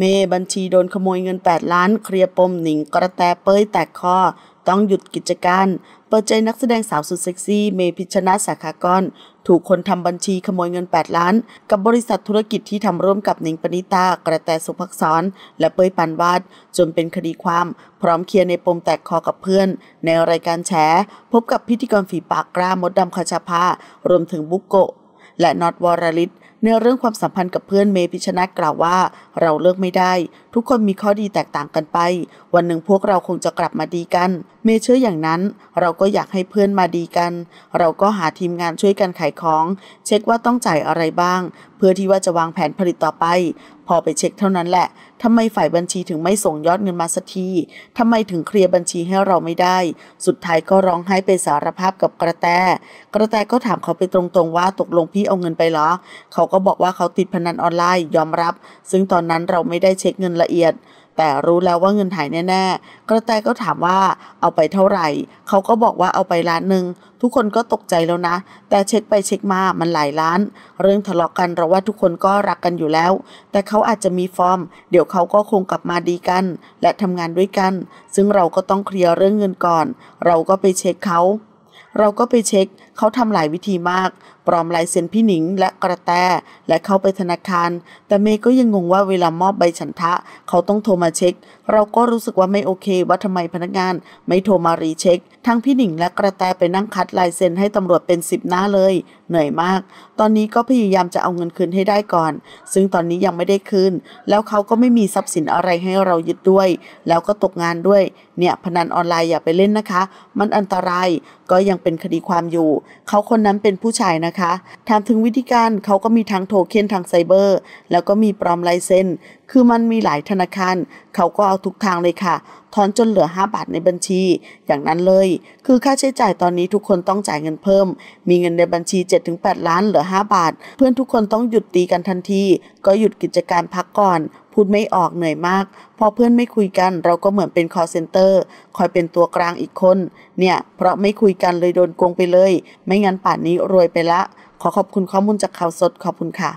เมบัญชีโดนขโมยเงิน 8 ล้าน เคลียร์ปมหนิงกระแตเป้ยแตกคอ ต้องหยุดกิจการ เปิดใจนักแสดงสาวสุดเซ็กซี่ เมพิชนะสาขากร ถูกคนทำบัญชีขโมยเงิน 8 ล้าน กับบริษัทธุรกิจที่ทำร่วมกับหนิงปณิตา กระแตสุภักษร และเป้ยปันวาด จนเป็นคดีความ พร้อมเคลียร์ในปม แตกคอกับเพื่อนในรายการแฉพบกับพิธีกรฝีปากกล้ามดดำคาชาภารวมถึงบุกโก และน็อตวรลิศในเรื่องความสัมพันธ์กับเพื่อนเมพิชนะกล่าวว่าเราเลิกไม่ได้ ทุกคนมีข้อดีแตกต่างกันไป วันหนึ่งพวกเราคงจะกลับมาดีกัน เมเชื่ออย่างนั้น เราก็อยากให้เพื่อนมาดีกัน เราก็หาทีมงานช่วยกันขายของ เช็คว่าต้องจ่ายอะไรบ้าง เพื่อที่ว่าจะวางแผนผลิตต่อไป พอไปเช็คเท่านั้นแหละทำไมฝ่ายบัญชีถึงไม่ส่งยอดเงินมาสักทีทำไมถึงเคลียร์บัญชีให้เราไม่ได้ สุดท้ายก็ร้องไห้ไปสารภาพกับกระแตกระแตก็ถามเขาไปตรงๆว่า ตกลงพี่เอาเงินไปเหรอเขาก็บอกว่าเขาติดพนันออนไลน์ยอมรับ ซึ่งตอนนั้นเราไม่ได้เช็คเงินละเอียด แต่รู้แล้วว่าเงินหายแน่ๆกระแตก็ถามว่าเอาไปเท่าไหร่ เขาก็บอกว่าเอาไปล้านหนึ่งทุกคนก็ตกใจแล้วนะ แต่เช็คไปเช็คมามันหลายล้าน เรื่องทะเลาะกันเราว่าทุกคนก็รักกันอยู่แล้ว แต่เขาอาจจะมีฟอร์ม เดี๋ยวเขาก็คงกลับมาดีกัน และทำงานด้วยกัน ซึ่งเราก็ต้องเคลียร์เรื่องเงินก่อน เราก็ไปเช็คเขาเราก็ไปเช็คเขาทำหลายวิธีมากปลอมลายเซ็นพี่หนิงและกระแตและเข้าไปธนาคาร แต่เมย์ก็ยังงงว่าเวลามอบใบฉันทะ เขาต้องโทรมาเช็ค เราก็รู้สึกว่าไม่โอเคว่าทำไมพนักงานไม่โทรมารีเช็ค ทั้งพี่หนิงและกระแตไปนั่งคัดลายเซ็นให้ตำรวจเป็นสิบหน้าเลย เหนื่อยมาก ตอนนี้ก็พยายามจะเอาเงินคืนให้ได้ก่อน ซึ่งตอนนี้ยังไม่ได้คืนแล้วเขาก็ไม่มีทรัพย์สินอะไรให้เรายึดด้วย แล้วก็ตกงานด้วยเนี่ยพนันออนไลน์อย่าไปเล่นนะคะ มันอันตรายก็ยังเป็นคดีความอยู่เขาคนนั้นเป็นผู้ชายนะคะ ถามถึงวิธีการเขาก็มีทั้งโทเค็นทางไซเบอร์ แล้วก็มีปลอมลายเซ็นคือมันมีหลายธนาคาร เขาก็เอาทุกทางเลยค่ะถอนจนเหลือ 5 บาทในบัญชี อย่างนั้นเลย คือค่าใช้จ่ายตอนนี้ทุกคนต้องจ่ายเงินเพิ่ม มีเงินในบัญชี 7-8 ล้านเหลือ 5 บาท เพื่อนทุกคนต้องหยุดตีกันทันที ก็หยุดกิจการพักก่อนพูดไม่ออกเหนื่อยมาก พอเพื่อนไม่คุยกันเราก็เหมือนเป็น call center คอยเป็นตัวกลางอีกคนเนี่ยเพราะไม่คุยกันเลยโดนโกงไปเลย ไม่งั้นป่านนี้รวยไปละ ขอขอบคุณข้อมูลจากข่าวสดขอบคุณค่ะ